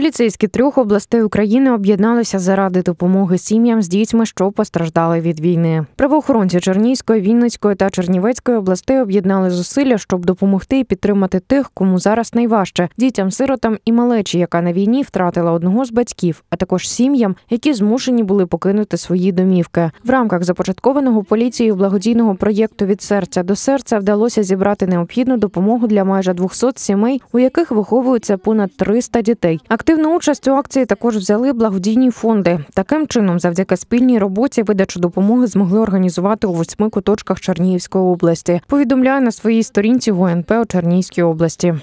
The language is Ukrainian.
Поліцейські трьох областей України об'єдналися заради допомоги сім'ям з дітьми, що постраждали від війни. Правоохоронці Чернігівської, Вінницької та Чернівецької областей об'єднали зусилля, щоб допомогти і підтримати тих, кому зараз найважче дітям, сиротам і малечі, яка на війні втратила одного з батьків, а також сім'ям, які змушені були покинути свої домівки. В рамках започаткованого поліцією благодійного проєкту від серця до серця вдалося зібрати необхідну допомогу для майже 200 сімей, у яких виховуються понад 300 дітей. Активну участь у акції також взяли благодійні фонди. Таким чином, завдяки спільній роботі, видачу допомоги змогли організувати у восьми куточках Чернігівської області. Повідомляє на своїй сторінці ГУНП у Чернігівській області.